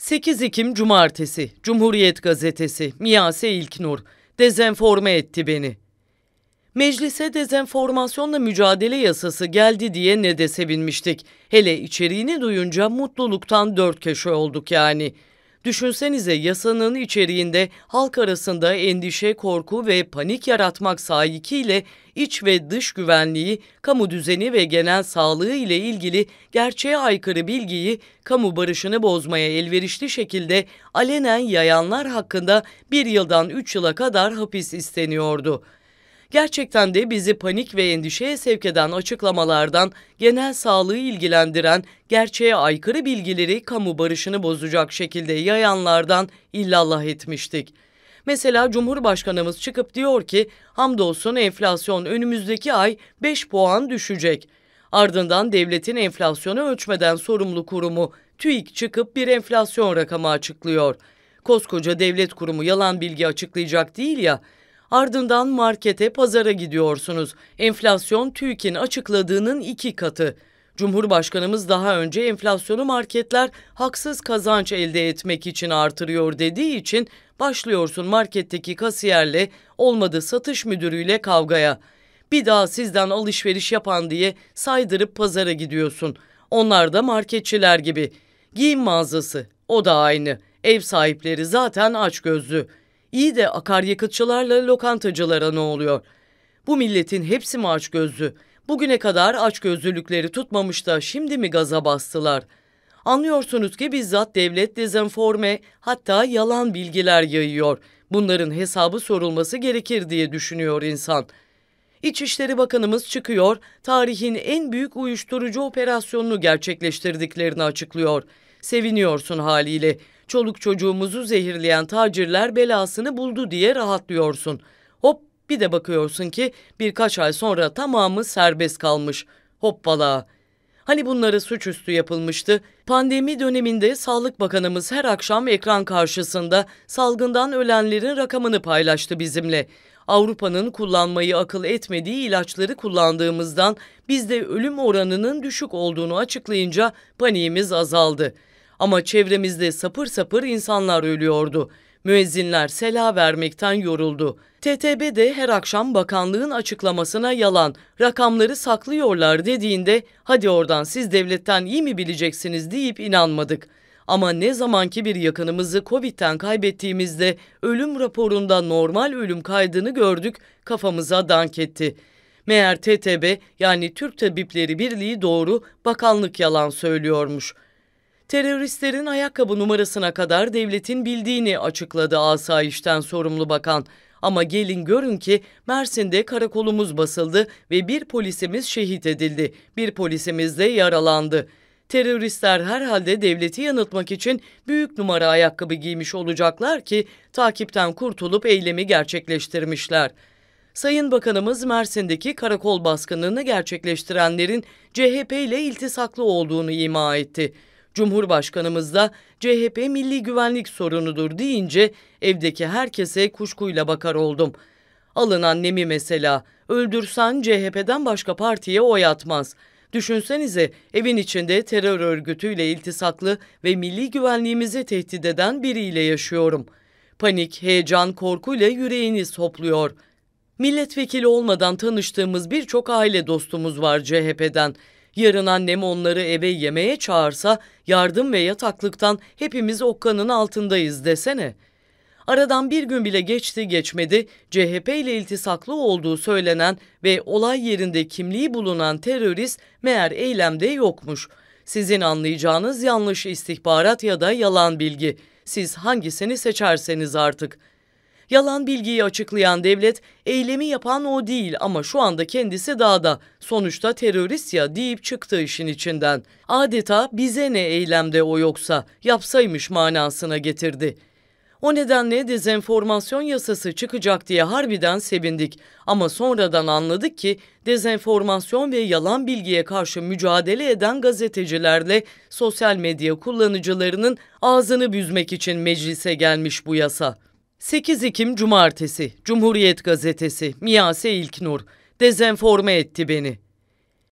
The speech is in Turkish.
8 Ekim Cumartesi, Cumhuriyet Gazetesi, Miyase İlknur, dezenforme etti beni. Meclise dezenformasyonla mücadele yasası geldi diye ne de sevinmiştik. Hele içeriğini duyunca mutluluktan dört köşe olduk yani.'' Düşünsenize yasanın içeriğinde halk arasında endişe, korku ve panik yaratmak sahikiyle iç ve dış güvenliği, kamu düzeni ve genel sağlığı ile ilgili gerçeğe aykırı bilgiyi kamu barışını bozmaya elverişli şekilde alenen yayanlar hakkında bir yıldan üç yıla kadar hapis isteniyordu. Gerçekten de bizi panik ve endişeye sevk eden açıklamalardan genel sağlığı ilgilendiren gerçeğe aykırı bilgileri kamu barışını bozacak şekilde yayanlardan illallah etmiştik. Mesela Cumhurbaşkanımız çıkıp diyor ki hamdolsun enflasyon önümüzdeki ay 5 puan düşecek. Ardından devletin enflasyonu ölçmeden sorumlu kurumu TÜİK çıkıp bir enflasyon rakamı açıklıyor. Koskoca devlet kurumu yalan bilgi açıklayacak değil ya. Ardından markete, pazara gidiyorsunuz. Enflasyon TÜİK'in açıkladığının iki katı. Cumhurbaşkanımız daha önce enflasyonu marketler haksız kazanç elde etmek için artırıyor dediği için başlıyorsun marketteki kasiyerle olmadı satış müdürüyle kavgaya. Bir daha sizden alışveriş yapan diye saydırıp pazara gidiyorsun. Onlar da marketçiler gibi. Giyim mağazası o da aynı. Ev sahipleri zaten açgözlü. İyi de akaryakıtçılarla lokantacılara ne oluyor? Bu milletin hepsi mi aç gözlü? Bugüne kadar aç gözlülükleri tutmamış da şimdi mi gaza bastılar? Anlıyorsunuz ki bizzat devlet dezenforme hatta yalan bilgiler yayıyor. Bunların hesabı sorulması gerekir diye düşünüyor insan.'' İçişleri Bakanımız çıkıyor, tarihin en büyük uyuşturucu operasyonunu gerçekleştirdiklerini açıklıyor. Seviniyorsun haliyle. Çoluk çocuğumuzu zehirleyen tacirler belasını buldu diye rahatlıyorsun. Hop bir de bakıyorsun ki birkaç ay sonra tamamı serbest kalmış. Hoppala. Hani bunları suçüstü yapılmıştı? Pandemi döneminde Sağlık Bakanımız her akşam ekran karşısında salgından ölenlerin rakamını paylaştı bizimle. Avrupa'nın kullanmayı akıl etmediği ilaçları kullandığımızdan bizde ölüm oranının düşük olduğunu açıklayınca paniğimiz azaldı.'' Ama çevremizde sapır sapır insanlar ölüyordu. Müezzinler sela vermekten yoruldu. TTB de her akşam bakanlığın açıklamasına yalan, rakamları saklıyorlar dediğinde hadi oradan siz devletten iyi mi bileceksiniz deyip inanmadık. Ama ne zamanki bir yakınımızı Covid'den kaybettiğimizde ölüm raporunda normal ölüm kaydını gördük kafamıza dank etti. Meğer TTB yani Türk Tabipleri Birliği doğru, bakanlık yalan söylüyormuş.'' Teröristlerin ayakkabı numarasına kadar devletin bildiğini açıkladı asayişten sorumlu bakan. Ama gelin görün ki Mersin'de karakolumuz basıldı ve bir polisimiz şehit edildi. Bir polisimiz de yaralandı. Teröristler herhalde devleti yanıltmak için büyük numara ayakkabı giymiş olacaklar ki takipten kurtulup eylemi gerçekleştirmişler. Sayın Bakanımız Mersin'deki karakol baskınını gerçekleştirenlerin CHP ile iltisaklı olduğunu ima etti. Cumhurbaşkanımız da CHP milli güvenlik sorunudur deyince evdeki herkese kuşkuyla bakar oldum. Alın annemi mesela. Öldürsen CHP'den başka partiye oy atmaz. Düşünsenize evin içinde terör örgütüyle iltisaklı ve milli güvenliğimizi tehdit eden biriyle yaşıyorum. Panik, heyecan, korkuyla yüreğiniz topluyor. Milletvekili olmadan tanıştığımız birçok aile dostumuz var CHP'den. Yarın annem onları eve yemeğe çağırsa yardım ve yataklıktan hepimiz okkanın altındayız desene. Aradan bir gün bile geçti geçmedi CHP ile iltisaklı olduğu söylenen ve olay yerinde kimliği bulunan terörist meğer eylemde yokmuş. Sizin anlayacağınız yanlış istihbarat ya da yalan bilgi. Siz hangisini seçerseniz artık.'' Yalan bilgiyi açıklayan devlet eylemi yapan o değil ama şu anda kendisi dağda. Sonuçta terörist ya deyip çıktı işin içinden. Adeta bize ne eylemde o yoksa yapsaymış manasına getirdi. O nedenle dezenformasyon yasası çıkacak diye harbiden sevindik. Ama sonradan anladık ki dezenformasyon ve yalan bilgiye karşı mücadele eden gazetecilerle sosyal medya kullanıcılarının ağzını büzmek için meclise gelmiş bu yasa. 8 Ekim Cumartesi, Cumhuriyet Gazetesi, Miyase İlknur, dezenforme etti beni.